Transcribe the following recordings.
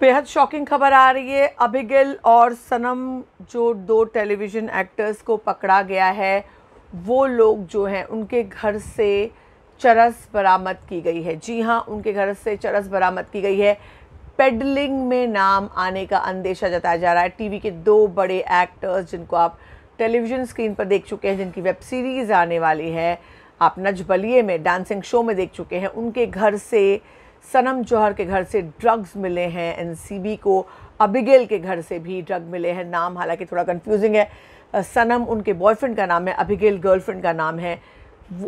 बेहद शॉकिंग खबर आ रही है अभिगिल और सनम जो दो टेलीविज़न एक्टर्स को पकड़ा गया है वो लोग जो हैं उनके घर से चरस बरामद की गई है जी हाँ उनके घर से चरस बरामद की गई है पेडलिंग में नाम आने का अंदेशा जताया जा रहा है टीवी के दो बड़े एक्टर्स जिनको आप टेलीविज़न स्क्रीन पर देख चुके हैं जिनकी वेब सीरीज़ आने वाली है आप नजबलिए बलिए में डांसिंग शो में देख चुके हैं उनके घर से सनम जौहर के घर से ड्रग्स मिले हैं एनसीबी को अबिगेल के घर से भी ड्रग मिले हैं नाम हालांकि थोड़ा कंफ्यूजिंग है सनम उनके बॉयफ्रेंड का नाम है अबिगेल गर्लफ्रेंड का नाम है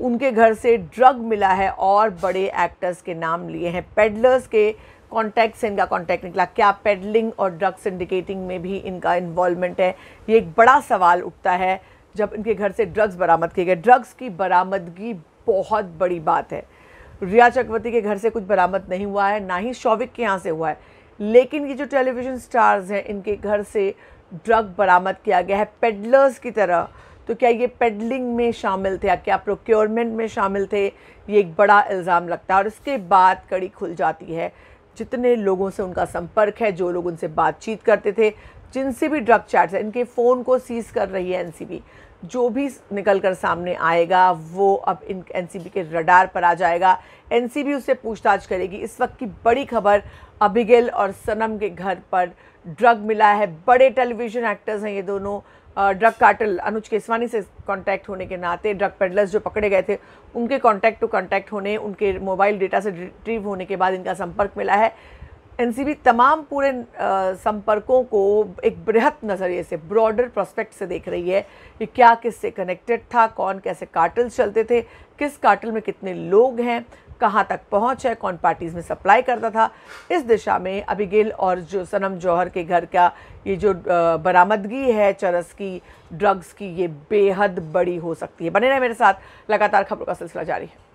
उनके घर से ड्रग मिला है और बड़े एक्टर्स के नाम लिए हैं पेडलर्स के कॉन्टैक्ट से इनका कॉन्टैक्ट निकला क्या पेडलिंग और ड्रग सिंडिकेटिंग में भी इनका इन्वॉल्वमेंट है ये एक बड़ा सवाल उठता है जब इनके घर से ड्रग्स बरामद किए गए ड्रग्स की बरामदगी बहुत बड़ी बात है रिया चक्रवर्ती के घर से कुछ बरामद नहीं हुआ है ना ही शौविक के यहाँ से हुआ है लेकिन ये जो टेलीविज़न स्टार्स हैं इनके घर से ड्रग बरामद किया गया है पेडलर्स की तरह तो क्या ये पेडलिंग में शामिल थे या क्या प्रोक्योरमेंट में शामिल थे ये एक बड़ा इल्ज़ाम लगता है और इसके बाद कड़ी खुल जाती है जितने लोगों से उनका संपर्क है जो लोग उनसे बातचीत करते थे जिनसे भी ड्रग चैट्स हैं इनके फ़ोन को सीज़ कर रही है एनसीबी जो भी निकल कर सामने आएगा वो अब इन एनसीबी के रडार पर आ जाएगा एनसीबी उससे पूछताछ करेगी इस वक्त की बड़ी खबर अभिगेल और सनम के घर पर ड्रग मिला है बड़े टेलीविजन एक्टर्स हैं ये दोनों ड्रग कार्टल अनुज केसवानी से कांटेक्ट होने के नाते ड्रग पेडलर्स जो पकड़े गए थे उनके कांटेक्ट टू कांटेक्ट होने उनके मोबाइल डेटा से रिट्रीव होने के बाद इनका संपर्क मिला है एनसीबी तमाम पूरे संपर्कों को एक बृहत नज़रिए से ब्रॉडर प्रोस्पेक्ट से देख रही है कि क्या किससे कनेक्टेड था कौन कैसे कार्टल्स चलते थे किस कार्टल में कितने लोग हैं कहाँ तक पहुँच है कौन पार्टीज़ में सप्लाई करता था इस दिशा में गिल और जो सनम जौहर के घर का ये जो बरामदगी है चरस की ड्रग्स की ये बेहद बड़ी हो सकती है बने रहे मेरे साथ लगातार खबरों का सिलसिला जारी है